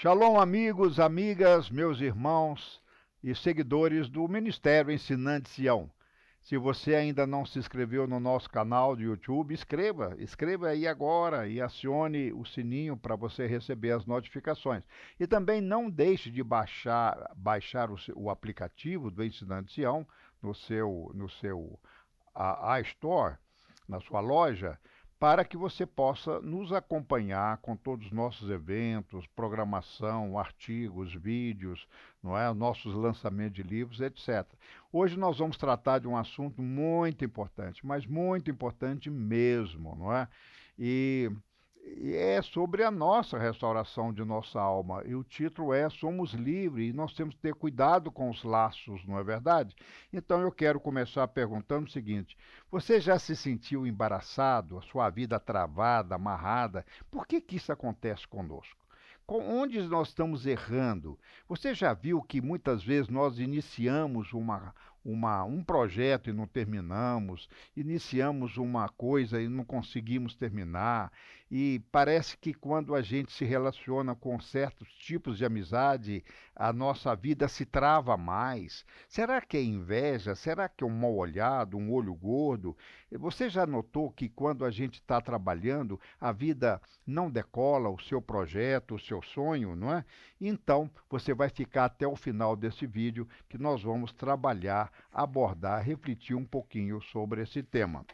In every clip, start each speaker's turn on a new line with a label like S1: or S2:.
S1: Shalom, amigos, amigas, meus irmãos e seguidores do Ministério Ensinante Sião. Se você ainda não se inscreveu no nosso canal do YouTube, inscreva, inscreva aí agora e acione o sininho para você receber as notificações. E também não deixe de baixar, baixar o, o aplicativo do Ensinante Sião no seu, no seu a, a Store, na sua loja, para que você possa nos acompanhar com todos os nossos eventos, programação, artigos, vídeos, não é? nossos lançamentos de livros, etc. Hoje nós vamos tratar de um assunto muito importante, mas muito importante mesmo, não é? E é sobre a nossa restauração de nossa alma. E o título é Somos Livres e nós temos que ter cuidado com os laços, não é verdade? Então eu quero começar perguntando o seguinte: você já se sentiu embaraçado, a sua vida travada, amarrada? Por que, que isso acontece conosco? Com onde nós estamos errando? Você já viu que muitas vezes nós iniciamos uma uma, um projeto e não terminamos, iniciamos uma coisa e não conseguimos terminar, e parece que quando a gente se relaciona com certos tipos de amizade, a nossa vida se trava mais. Será que é inveja? Será que é um mal olhado, um olho gordo? Você já notou que quando a gente está trabalhando, a vida não decola, o seu projeto, o seu sonho, não é? Então, você vai ficar até o final desse vídeo que nós vamos trabalhar abordar, refletir um pouquinho sobre esse tema.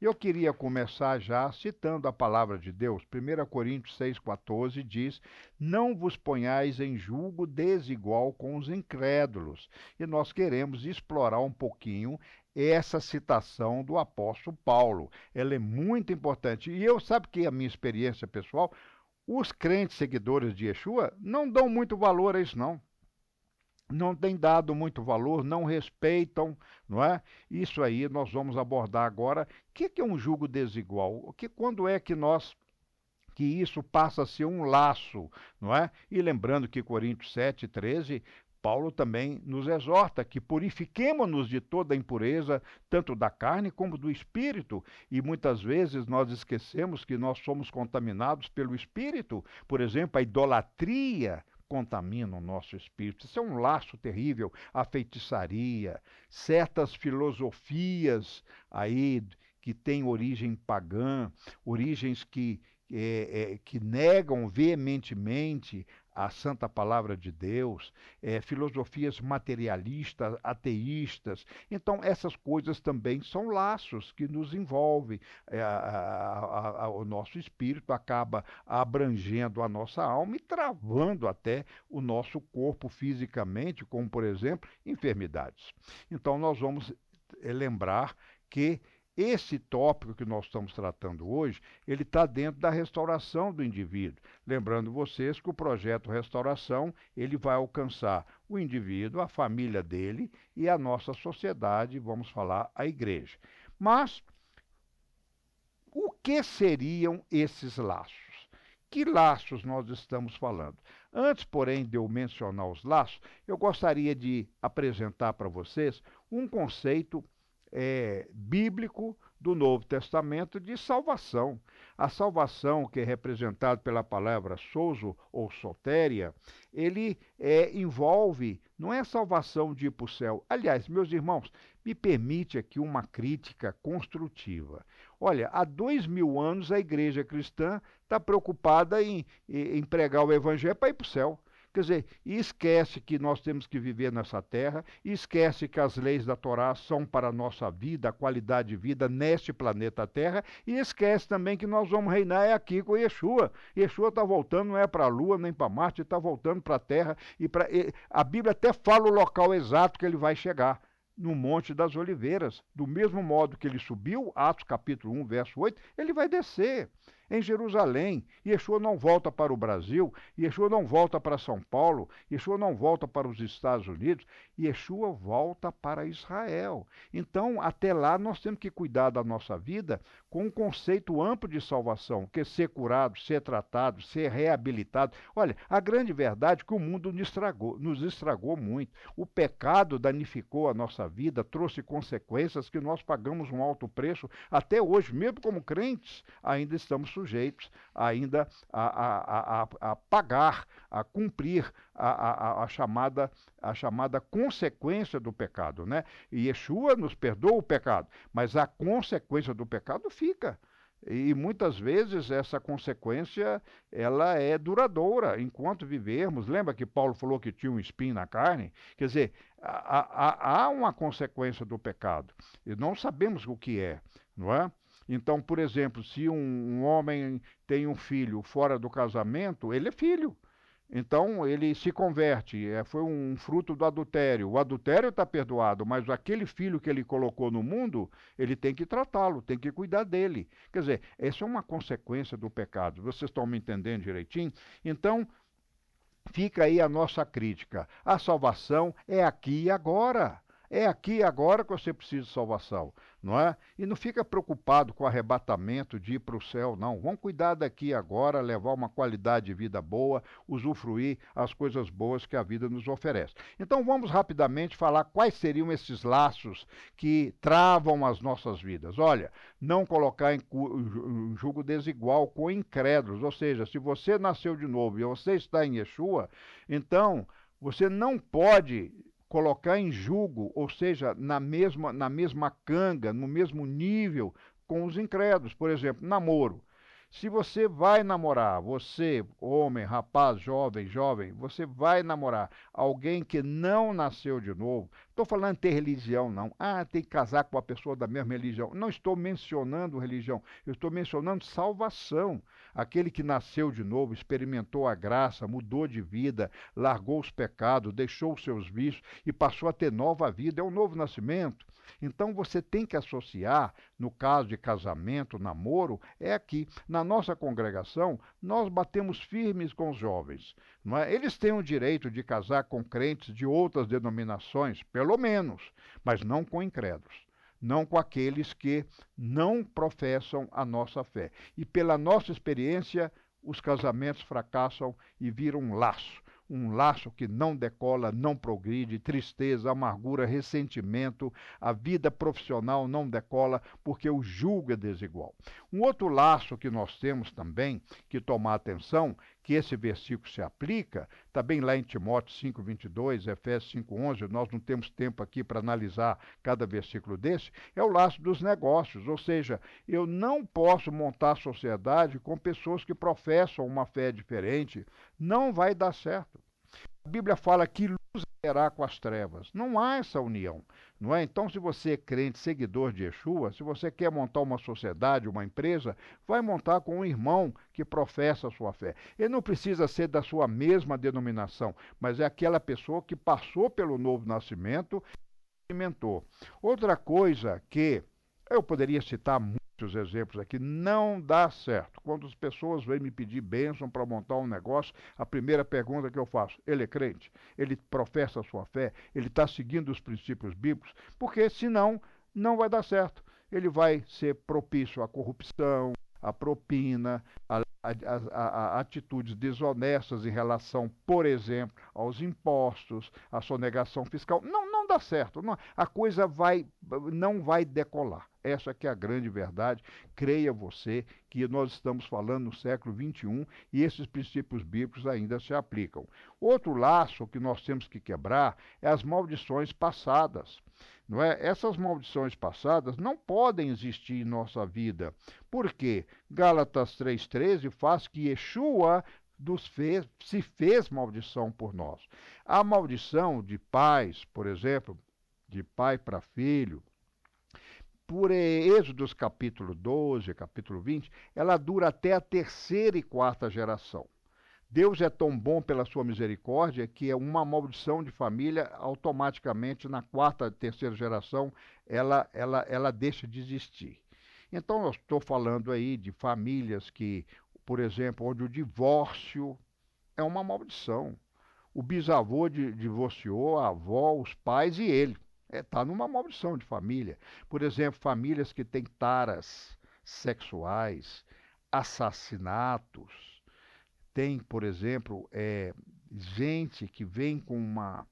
S1: Eu queria começar já citando a palavra de Deus. 1 Coríntios 6,14 diz: Não vos ponhais em julgo desigual com os incrédulos. E nós queremos explorar um pouquinho essa citação do apóstolo Paulo. Ela é muito importante. E eu, sabe que a minha experiência pessoal, os crentes seguidores de Yeshua não dão muito valor a isso, não não têm dado muito valor, não respeitam, não é? Isso aí nós vamos abordar agora. O que é um julgo desigual? O que quando é que nós que isso passa a ser um laço, não é? E lembrando que Coríntios 7:13 Paulo também nos exorta que purifiquemo-nos de toda impureza, tanto da carne como do espírito. E muitas vezes nós esquecemos que nós somos contaminados pelo espírito. Por exemplo, a idolatria, contamina o nosso espírito. Isso é um laço terrível, a feitiçaria, certas filosofias aí que têm origem pagã, origens que é, é, que negam veementemente a santa palavra de Deus, é, filosofias materialistas, ateístas. Então, essas coisas também são laços que nos envolvem. É, a, a, a, o nosso espírito acaba abrangendo a nossa alma e travando até o nosso corpo fisicamente, como, por exemplo, enfermidades. Então, nós vamos é, lembrar que esse tópico que nós estamos tratando hoje, ele está dentro da restauração do indivíduo. Lembrando vocês que o projeto Restauração, ele vai alcançar o indivíduo, a família dele e a nossa sociedade, vamos falar, a igreja. Mas, o que seriam esses laços? Que laços nós estamos falando? Antes, porém, de eu mencionar os laços, eu gostaria de apresentar para vocês um conceito é, bíblico do Novo Testamento de salvação. A salvação, que é representada pela palavra souzo ou sotéria, ele é, envolve, não é salvação de ir para o céu. Aliás, meus irmãos, me permite aqui uma crítica construtiva. Olha, há dois mil anos a igreja cristã está preocupada em, em pregar o evangelho para ir para o céu. Quer dizer, esquece que nós temos que viver nessa terra, esquece que as leis da Torá são para a nossa vida, a qualidade de vida neste planeta Terra, e esquece também que nós vamos reinar é aqui com Yeshua. Yeshua está voltando, não é para a Lua nem para Marte, está voltando para a Terra. E, pra, a Bíblia até fala o local exato que ele vai chegar no Monte das Oliveiras. Do mesmo modo que ele subiu, Atos capítulo 1, verso 8, ele vai descer em Jerusalém. Yeshua não volta para o Brasil, Yeshua não volta para São Paulo, Yeshua não volta para os Estados Unidos, Yeshua volta para Israel. Então, até lá, nós temos que cuidar da nossa vida com um conceito amplo de salvação, que é ser curado, ser tratado, ser reabilitado. Olha, a grande verdade é que o mundo nos estragou, nos estragou muito. O pecado danificou a nossa vida, trouxe consequências que nós pagamos um alto preço até hoje, mesmo como crentes, ainda estamos sujeitos ainda a, a, a, a pagar, a cumprir a, a, a, chamada, a chamada consequência do pecado. Né? E Yeshua nos perdoa o pecado, mas a consequência do pecado fica. E muitas vezes essa consequência ela é duradoura enquanto vivermos. Lembra que Paulo falou que tinha um espinho na carne? Quer dizer, há, há, há uma consequência do pecado e não sabemos o que é, não é? Então, por exemplo, se um, um homem tem um filho fora do casamento, ele é filho. Então ele se converte, é, foi um fruto do adultério. O adultério está perdoado, mas aquele filho que ele colocou no mundo, ele tem que tratá-lo, tem que cuidar dele. Quer dizer, essa é uma consequência do pecado. Vocês estão me entendendo direitinho? Então, fica aí a nossa crítica. A salvação é aqui e agora. É aqui agora que você precisa de salvação, não é? E não fica preocupado com o arrebatamento de ir para o céu, não. Vamos cuidar daqui agora, levar uma qualidade de vida boa, usufruir as coisas boas que a vida nos oferece. Então vamos rapidamente falar quais seriam esses laços que travam as nossas vidas. Olha, não colocar em julgo desigual com incrédulos, ou seja, se você nasceu de novo e você está em Yeshua, então você não pode colocar em julgo, ou seja, na mesma, na mesma canga, no mesmo nível com os incrédulos. Por exemplo, namoro. Se você vai namorar, você, homem, rapaz, jovem, jovem, você vai namorar alguém que não nasceu de novo, Estou falando ter religião, não. Ah, tem que casar com uma pessoa da mesma religião. Não estou mencionando religião, eu estou mencionando salvação. Aquele que nasceu de novo, experimentou a graça, mudou de vida, largou os pecados, deixou os seus vícios e passou a ter nova vida. É um novo nascimento. Então você tem que associar, no caso de casamento, namoro, é aqui. Na nossa congregação, nós batemos firmes com os jovens. Não é? Eles têm o direito de casar com crentes de outras denominações, pelo pelo menos, mas não com incrédulos, não com aqueles que não professam a nossa fé. E pela nossa experiência, os casamentos fracassam e viram um laço. Um laço que não decola, não progride, tristeza, amargura, ressentimento, a vida profissional não decola porque o julga é desigual. Um outro laço que nós temos também que tomar atenção que esse versículo se aplica, está bem lá em Timóteo 5,22, Efésios 5,11, nós não temos tempo aqui para analisar cada versículo desse, é o laço dos negócios, ou seja, eu não posso montar sociedade com pessoas que professam uma fé diferente, não vai dar certo. A Bíblia fala que luz será com as trevas, não há essa união. Não é? Então, se você é crente, seguidor de Yeshua, se você quer montar uma sociedade, uma empresa, vai montar com um irmão que professa a sua fé. Ele não precisa ser da sua mesma denominação, mas é aquela pessoa que passou pelo novo nascimento e experimentou. Outra coisa que eu poderia citar muito os exemplos aqui, não dá certo. Quando as pessoas vêm me pedir bênção para montar um negócio, a primeira pergunta que eu faço, ele é crente? Ele professa a sua fé? Ele está seguindo os princípios bíblicos? Porque senão, não vai dar certo. Ele vai ser propício à corrupção, à propina, a a, atitudes desonestas em relação, por exemplo, aos impostos, à sonegação fiscal. Não, não dá certo. Não, a coisa vai, não vai decolar. Essa que é a grande verdade. Creia você que nós estamos falando no século XXI e esses princípios bíblicos ainda se aplicam. Outro laço que nós temos que quebrar é as maldições passadas. Não é? Essas maldições passadas não podem existir em nossa vida. Por quê? Gálatas 3,13 faz que Yeshua fez, se fez maldição por nós. A maldição de pais, por exemplo, de pai para filho, por Êxodos capítulo 12, capítulo 20, ela dura até a terceira e quarta geração. Deus é tão bom pela sua misericórdia que é uma maldição de família automaticamente na quarta, terceira geração ela ela ela deixa de existir. Então eu estou falando aí de famílias que por exemplo, onde o divórcio é uma maldição. O bisavô divorciou, a avó, os pais e ele. Está é, tá numa maldição de família. Por exemplo, famílias que têm taras sexuais, assassinatos. Tem, por exemplo, é, gente que vem com uma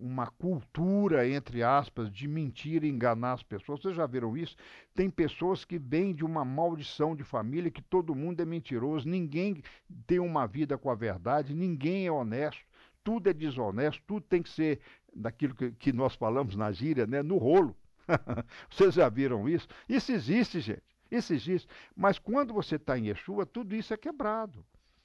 S1: uma cultura, entre aspas, de mentir e enganar as pessoas. Vocês já viram isso? Tem pessoas que vêm de uma maldição de família que todo mundo é mentiroso, ninguém tem uma vida com a verdade, ninguém é honesto, tudo é desonesto, tudo tem que ser daquilo que, que nós falamos na gíria, né? No rolo. Vocês já viram isso? Isso existe, gente. Isso existe. Mas quando você está em Yeshua, tudo isso é quebrado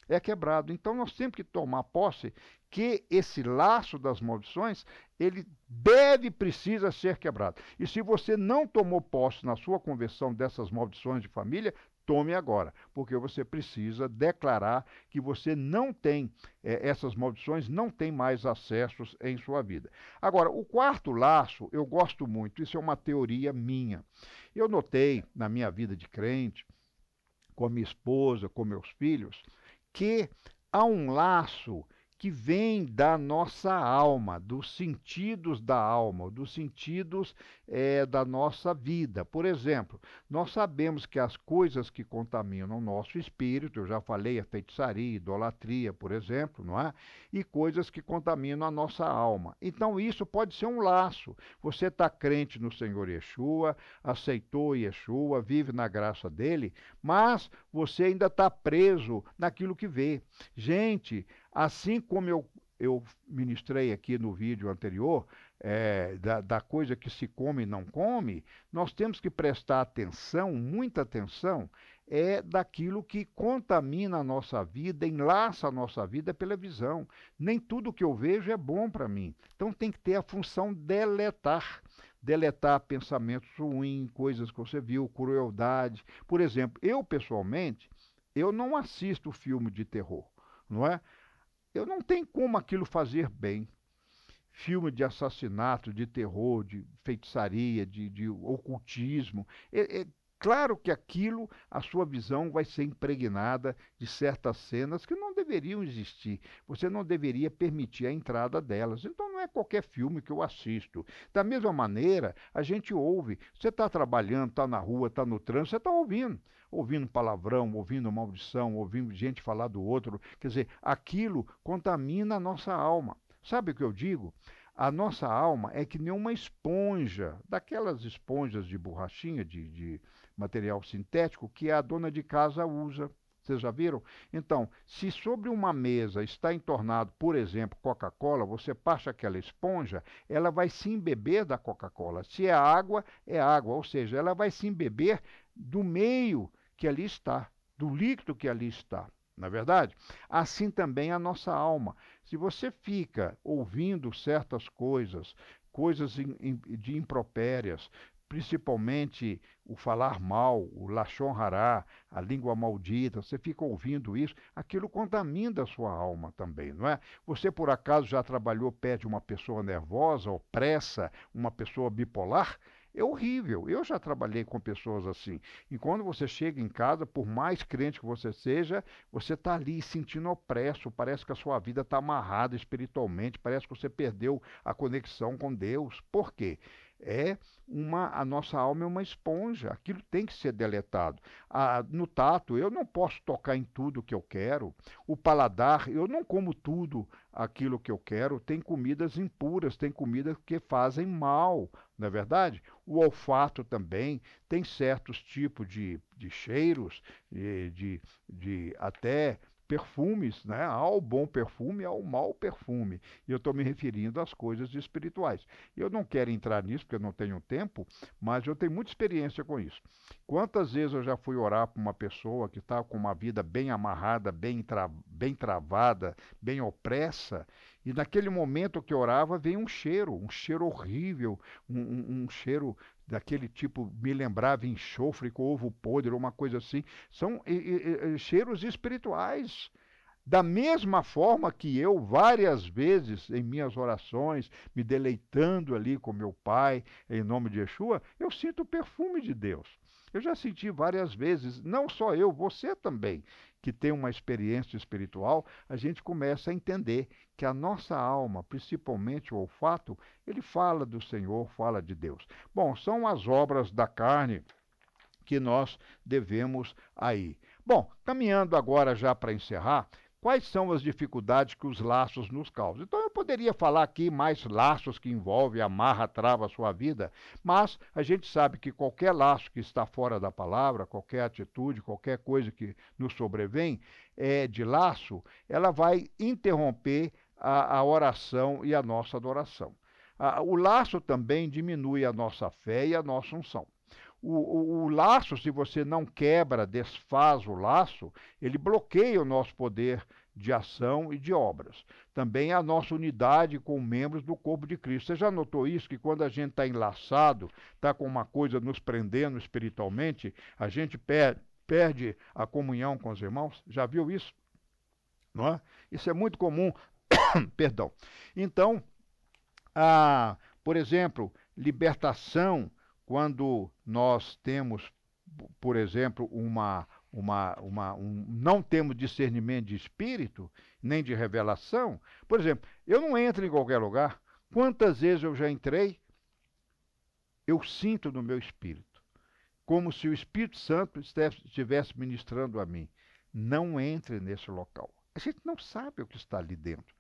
S1: é quebrado. Então nós temos que tomar posse que esse laço das maldições, ele deve precisa ser quebrado. E se você não tomou posse na sua conversão dessas maldições de família, tome agora, porque você precisa declarar que você não tem é, essas maldições, não tem mais acessos em sua vida. Agora, o quarto laço, eu gosto muito, isso é uma teoria minha. Eu notei na minha vida de crente, com a minha esposa, com meus filhos, que há um laço que vem da nossa alma, dos sentidos da alma, dos sentidos é, da nossa vida. Por exemplo, nós sabemos que as coisas que contaminam o nosso espírito, eu já falei a feitiçaria, idolatria, por exemplo, não é? E coisas que contaminam a nossa alma. Então isso pode ser um laço. Você está crente no Senhor Yeshua, aceitou Yeshua, vive na graça dele, mas você ainda está preso naquilo que vê. Gente, Assim como eu, eu ministrei aqui no vídeo anterior, é, da, da coisa que se come e não come, nós temos que prestar atenção, muita atenção, é daquilo que contamina a nossa vida, enlaça a nossa vida pela visão. Nem tudo que eu vejo é bom para mim. Então tem que ter a função deletar. Deletar pensamentos ruins, coisas que você viu, crueldade. Por exemplo, eu pessoalmente, eu não assisto filme de terror, não é? Eu não tenho como aquilo fazer bem. Filme de assassinato, de terror, de feitiçaria, de, de ocultismo. É, é, Claro que aquilo, a sua visão vai ser impregnada de certas cenas que não deveriam existir. Você não deveria permitir a entrada delas. Então não é qualquer filme que eu assisto. Da mesma maneira, a gente ouve. Você está trabalhando, está na rua, está no trânsito, você está ouvindo. Ouvindo palavrão, ouvindo maldição, ouvindo gente falar do outro. Quer dizer, aquilo contamina a nossa alma. Sabe o que eu digo? A nossa alma é que nem uma esponja, daquelas esponjas de borrachinha, de, de material sintético que a dona de casa usa. Vocês já viram? Então, se sobre uma mesa está entornado, por exemplo, Coca-Cola, você passa aquela esponja, ela vai se embeber da Coca-Cola. Se é água, é água, ou seja, ela vai se embeber do meio que ali está, do líquido que ali está. Na é verdade, assim também a nossa alma. Se você fica ouvindo certas coisas, coisas de impropérias, principalmente o falar mal, o lashon hará, a língua maldita, você fica ouvindo isso, aquilo contamina a sua alma também, não é? Você por acaso já trabalhou perto de uma pessoa nervosa, opressa, uma pessoa bipolar? É horrível. Eu já trabalhei com pessoas assim. E quando você chega em casa, por mais crente que você seja, você está ali sentindo opresso. Parece que a sua vida está amarrada espiritualmente. Parece que você perdeu a conexão com Deus. Por quê? é uma a nossa alma é uma esponja, aquilo tem que ser deletado. Ah, no tato, eu não posso tocar em tudo que eu quero. O paladar, eu não como tudo aquilo que eu quero. Tem comidas impuras, tem comidas que fazem mal, não é verdade? O olfato também tem certos tipos de, de cheiros, de, de, de até perfumes, né? Ao bom perfume, ao mau perfume. E eu estou me referindo às coisas espirituais. Eu não quero entrar nisso porque eu não tenho tempo, mas eu tenho muita experiência com isso. Quantas vezes eu já fui orar para uma pessoa que está com uma vida bem amarrada, bem, tra bem travada, bem opressa, e naquele momento que eu orava veio um cheiro, um cheiro horrível, um, um, um cheiro daquele tipo, me lembrava enxofre com ovo podre ou uma coisa assim. São e, e, e, cheiros espirituais. Da mesma forma que eu, várias vezes em minhas orações, me deleitando ali com meu Pai, em nome de Yeshua, eu sinto o perfume de Deus. Eu já senti várias vezes, não só eu, você também, que tem uma experiência espiritual, a gente começa a entender que a nossa alma, principalmente o olfato, ele fala do Senhor, fala de Deus. Bom, são as obras da carne que nós devemos aí. Bom, caminhando agora já para encerrar, quais são as dificuldades que os laços nos causam. Então eu poderia falar aqui mais laços que envolvem, amarra, trava a sua vida, mas a gente sabe que qualquer laço que está fora da palavra, qualquer atitude, qualquer coisa que nos sobrevém é, de laço, ela vai interromper a, a oração e a nossa adoração. A, o laço também diminui a nossa fé e a nossa unção. O, o, o, laço, se você não quebra, desfaz o laço, ele bloqueia o nosso poder de ação e de obras. Também a nossa unidade com membros do corpo de Cristo. Você já notou isso? Que quando a gente está enlaçado, está com uma coisa nos prendendo espiritualmente, a gente perde, perde a comunhão com os irmãos? Já viu isso? Não é? Isso é muito comum. Perdão. Então, a, por exemplo, libertação quando nós temos, por exemplo, uma, uma, uma, um, não temos discernimento de espírito, nem de revelação. Por exemplo, eu não entro em qualquer lugar. Quantas vezes eu já entrei? Eu sinto no meu espírito, como se o Espírito Santo estivesse ministrando a mim. Não entre nesse local. A gente não sabe o que está ali dentro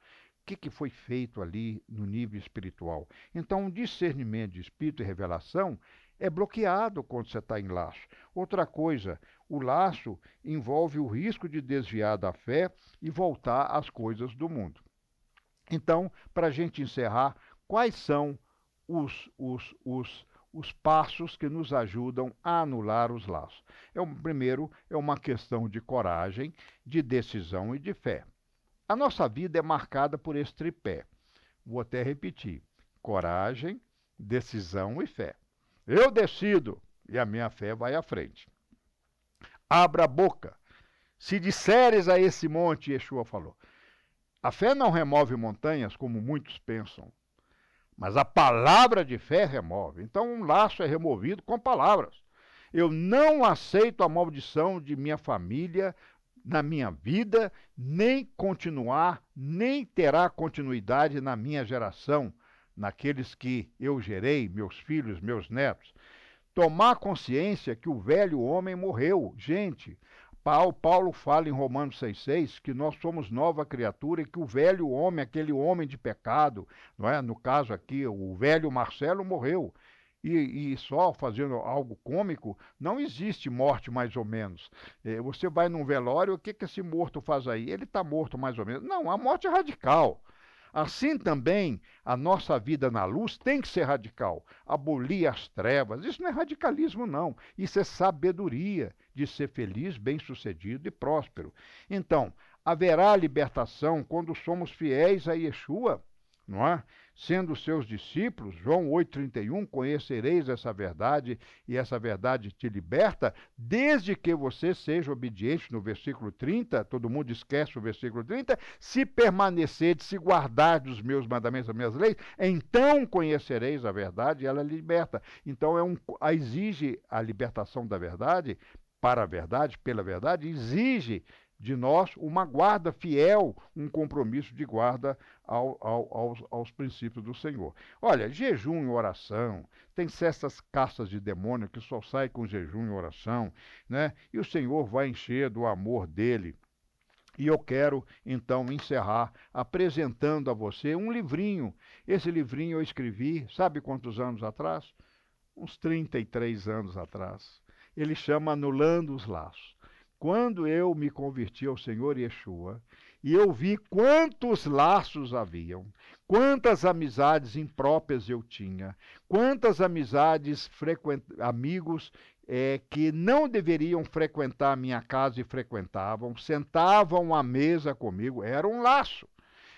S1: que, que foi feito ali no nível espiritual. Então, o discernimento de espírito e revelação é bloqueado quando você está em laço. Outra coisa, o laço envolve o risco de desviar da fé e voltar às coisas do mundo. Então, para a gente encerrar, quais são os, os, os, os passos que nos ajudam a anular os laços? É, o primeiro, é uma questão de coragem, de decisão e de fé. A nossa vida é marcada por esse tripé. Vou até repetir: coragem, decisão e fé. Eu decido e a minha fé vai à frente. Abra a boca. Se disseres a esse monte, Yeshua falou. A fé não remove montanhas, como muitos pensam, mas a palavra de fé remove. Então, um laço é removido com palavras. Eu não aceito a maldição de minha família, na minha vida, nem continuar, nem terá continuidade na minha geração, naqueles que eu gerei, meus filhos, meus netos. Tomar consciência que o velho homem morreu. Gente, Paulo, Paulo fala em Romanos 6,6 que nós somos nova criatura e que o velho homem, aquele homem de pecado, não é? No caso aqui, o velho Marcelo morreu e, e só fazendo algo cômico, não existe morte mais ou menos. É, você vai num velório, o que, que esse morto faz aí? Ele está morto mais ou menos. Não, a morte é radical. Assim também, a nossa vida na luz tem que ser radical. Abolir as trevas. Isso não é radicalismo, não. Isso é sabedoria de ser feliz, bem-sucedido e próspero. Então, haverá libertação quando somos fiéis a Yeshua, não é? Sendo seus discípulos, João 8,31, conhecereis essa verdade e essa verdade te liberta, desde que você seja obediente, no versículo 30, todo mundo esquece o versículo 30, se permanecer, se guardar dos meus mandamentos, das minhas leis, então conhecereis a verdade e ela liberta. Então é um, a exige a libertação da verdade, para a verdade, pela verdade, exige de nós uma guarda fiel, um compromisso de guarda ao, ao, aos, aos, princípios do Senhor. Olha, jejum e oração, tem certas caças de demônio que só sai com jejum e oração, né? E o Senhor vai encher do amor dele. E eu quero então encerrar apresentando a você um livrinho. Esse livrinho eu escrevi, sabe quantos anos atrás? Uns 33 anos atrás. Ele chama Anulando os Laços. Quando eu me converti ao Senhor Yeshua, e eu vi quantos laços haviam, quantas amizades impróprias eu tinha, quantas amizades, amigos é, que não deveriam frequentar a minha casa e frequentavam, sentavam à mesa comigo, era um laço.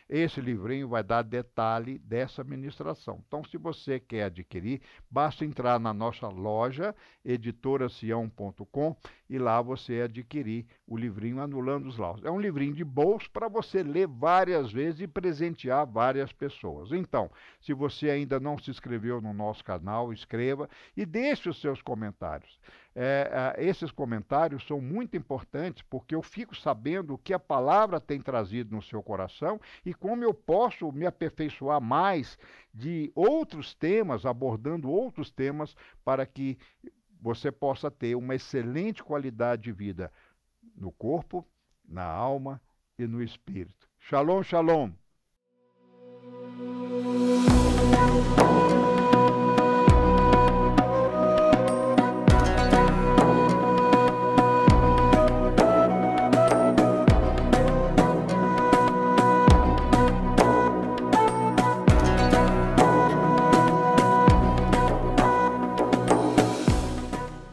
S1: Esse livrinho vai dar detalhe dessa ministração. Então, se você quer adquirir, basta entrar na nossa loja editoracião.com e lá você adquirir o livrinho Anulando os Laus. É um livrinho de bolso para você ler várias vezes e presentear várias pessoas. Então, se você ainda não se inscreveu no nosso canal, inscreva e deixe os seus comentários. É, é, esses comentários são muito importantes porque eu fico sabendo o que a palavra tem trazido no seu coração e como eu posso me aperfeiçoar mais de outros temas, abordando outros temas, para que você possa ter uma excelente qualidade de vida no corpo, na alma e no espírito. Shalom, shalom.